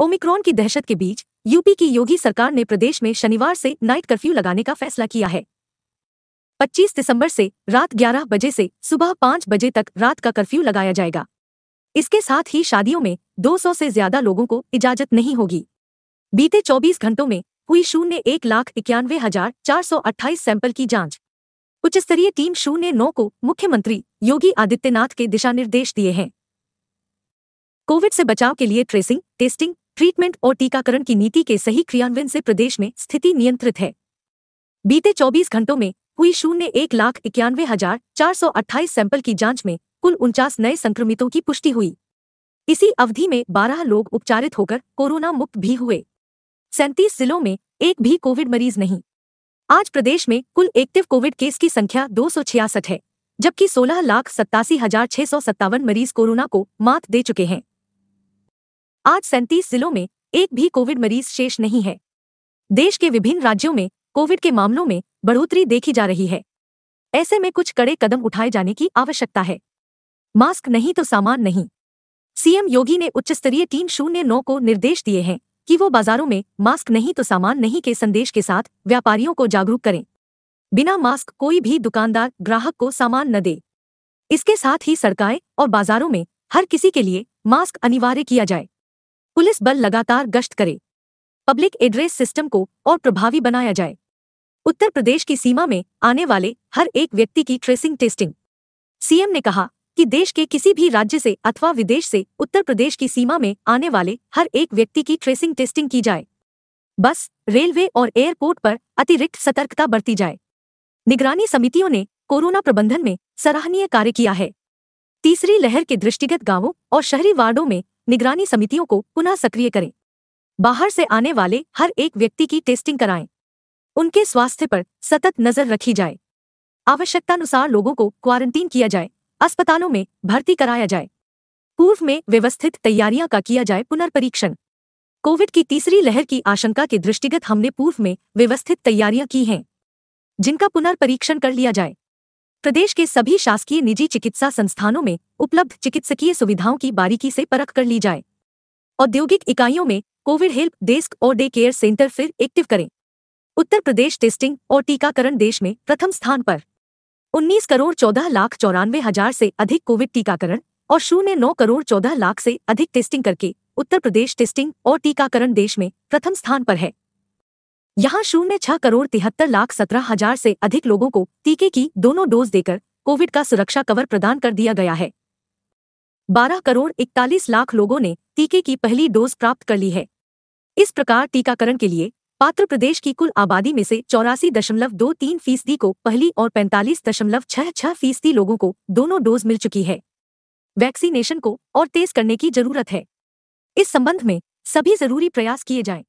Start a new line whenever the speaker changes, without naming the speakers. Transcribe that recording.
Omicron की दहशत के बीच यूपी की योगी सरकार ने प्रदेश में शनिवार से नाइट कर्फ्यू लगाने का फैसला किया है 25 दिसंबर से रात 11 बजे से सुबह 5 बजे तक रात का कर्फ्यू लगाया जाएगा इसके साथ ही शादियों में 200 से ज्यादा लोगों को इजाजत नहीं होगी बीते 24 घंटों में हुई शून्य एक लाख इक्यानवे हजार चार सौ अट्ठाईस सैंपल की जांच उच्च स्तरीय टीम शून्य नौ को मुख्यमंत्री योगी आदित्यनाथ के दिशा निर्देश दिए हैं कोविड से बचाव के लिए ट्रेसिंग टेस्टिंग ट्रीटमेंट और टीकाकरण की नीति के सही क्रियान्वयन से प्रदेश में स्थिति नियंत्रित है बीते 24 घंटों में हुई शून्य एक लाख इक्यानवे हजार चार सौ अट्ठाईस सैंपल की जांच में कुल उनचास नए संक्रमितों की पुष्टि हुई इसी अवधि में 12 लोग उपचारित होकर कोरोना मुक्त भी हुए सैंतीस जिलों में एक भी कोविड मरीज नहीं आज प्रदेश में कुल एक्टिव कोविड केस की संख्या दो है जबकि सोलह लाख सत्तासी हजार छह सौ सत्तावन मरीज कोरोना को मात दे चुके हैं आज सैंतीस जिलों में एक भी कोविड मरीज शेष नहीं है देश के विभिन्न राज्यों में कोविड के मामलों में बढ़ोतरी देखी जा रही है ऐसे में कुछ कड़े कदम उठाए जाने की आवश्यकता है मास्क नहीं तो सामान नहीं सीएम योगी ने उच्च स्तरीय टीम शून्य नौ को निर्देश दिए हैं कि वो बाजारों में मास्क नहीं तो सामान नहीं के संदेश के साथ व्यापारियों को जागरूक करें बिना मास्क कोई भी दुकानदार ग्राहक को सामान न दे इसके साथ ही सड़काएं और बाजारों में हर किसी के लिए मास्क अनिवार्य किया जाए पुलिस बल लगातार गश्त करे पब्लिक एड्रेस सिस्टम को और प्रभावी बनाया जाए उत्तर प्रदेश की सीमा में आने वाले हर एक व्यक्ति की ट्रेसिंग टेस्टिंग सीएम ने कहा कि देश के किसी भी राज्य से अथवा विदेश से उत्तर प्रदेश की सीमा में आने वाले हर एक व्यक्ति की ट्रेसिंग टेस्टिंग की जाए बस रेलवे और एयरपोर्ट पर अतिरिक्त सतर्कता बरती जाए निगरानी समितियों ने कोरोना प्रबंधन में सराहनीय कार्य किया है तीसरी लहर के दृष्टिगत गांवों और शहरी वार्डों में निगरानी समितियों को पुनः सक्रिय करें बाहर से आने वाले हर एक व्यक्ति की टेस्टिंग कराएं उनके स्वास्थ्य पर सतत नजर रखी जाए आवश्यकतानुसार लोगों को क्वारंटीन किया जाए अस्पतालों में भर्ती कराया जाए पूर्व में व्यवस्थित तैयारियां का किया जाए पुनर्परीक्षण कोविड की तीसरी लहर की आशंका के दृष्टिगत हमने पूर्व में व्यवस्थित तैयारियां की हैं जिनका पुनर्परीक्षण कर लिया जाए प्रदेश के सभी शासकीय निजी चिकित्सा संस्थानों में उपलब्ध चिकित्सकीय सुविधाओं की बारीकी से परख कर ली जाए औद्योगिक इकाइयों में कोविड हेल्प डेस्क और डे केयर सेंटर फिर एक्टिव करें उत्तर प्रदेश टेस्टिंग और टीकाकरण देश में प्रथम स्थान पर 19 करोड़ 14 लाख चौरानवे हजार से अधिक कोविड टीकाकरण और शून्य नौ करोड़ 14 लाख से अधिक टेस्टिंग करके उत्तर प्रदेश टेस्टिंग और टीकाकरण देश में प्रथम स्थान पर है यहाँ शून्य छह करोड़ तिहत्तर लाख सत्रह हजार से अधिक लोगों को टीके की दोनों डोज देकर कोविड का सुरक्षा कवर प्रदान कर दिया गया है बारह करोड़ इकतालीस लाख लोगों ने टीके की पहली डोज प्राप्त कर ली है इस प्रकार टीकाकरण के लिए पात्र प्रदेश की कुल आबादी में से चौरासी दशमलव दो तीन फीसदी को पहली और पैंतालीस दशमलव छह छह फीसदी लोगों को दोनों डोज मिल चुकी है वैक्सीनेशन को और तेज करने की जरूरत है इस संबंध में सभी जरूरी प्रयास किए जाएं।